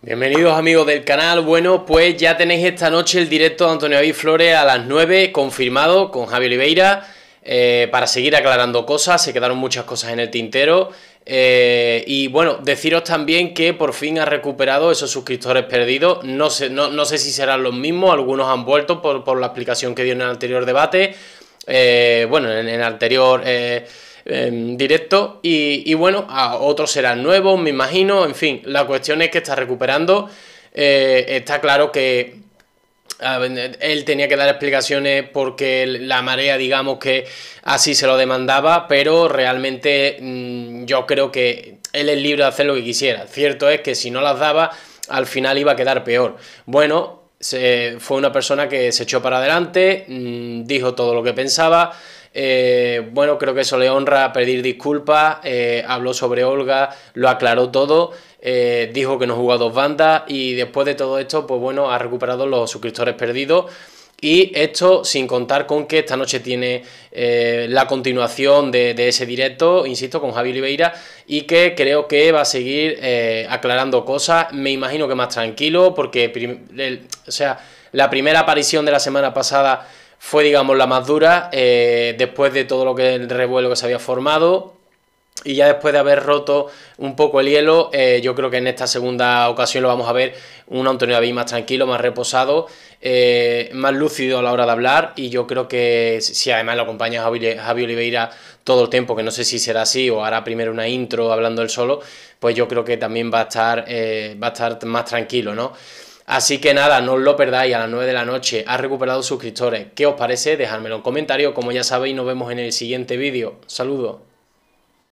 Bienvenidos amigos del canal, bueno pues ya tenéis esta noche el directo de Antonio David Flores a las 9 confirmado con Javi Oliveira eh, para seguir aclarando cosas, se quedaron muchas cosas en el tintero eh, y bueno, deciros también que por fin ha recuperado esos suscriptores perdidos. No sé, no, sé si serán los mismos, algunos han vuelto por, por, la explicación que dio en el anterior debate. Eh, bueno, en el anterior eh, em, directo. Y, bueno, a otros serán nuevos, me imagino. En fin, la cuestión es que está recuperando. Eh, está claro que él tenía que dar explicaciones porque la marea, digamos que así se lo demandaba, pero realmente mm, yo creo que él es libre de hacer lo que quisiera. Cierto es que si no las daba, al final iba a quedar peor. Bueno, se, fue una persona que se echó para adelante, mm, dijo todo lo que pensaba. Eh, bueno, creo que eso le honra pedir disculpas. Eh, habló sobre Olga, lo aclaró todo. Eh, dijo que no jugó a dos bandas y después de todo esto, pues bueno, ha recuperado los suscriptores perdidos. Y esto sin contar con que esta noche tiene eh, la continuación de, ese directo, insisto, con Javi Oliveira, y que creo que va a seguir eh, aclarando cosas. Me imagino que más tranquilo, porque o sea, la primera aparición de la semana pasada fue, digamos, la más dura, eh, después de todo lo que el revuelo que se había formado. Y ya después de haber roto un poco el hielo, eh, yo creo que en esta segunda ocasión lo vamos a ver un Antonio David más tranquilo, más reposado, eh, más lúcido a la hora de hablar. Y yo creo que si además lo acompaña Javi, Oliveira todo el tiempo, que no sé si será así o hará primero una intro hablando él solo, pues yo creo que también va a estar, eh, va a estar más tranquilo, ¿no? Así que nada, no os lo perdáis a las 9 de la noche. Ha recuperado suscriptores. ¿Qué os parece? Dejármelo en comentarios. Como ya sabéis, nos vemos en el siguiente vídeo. Saludos.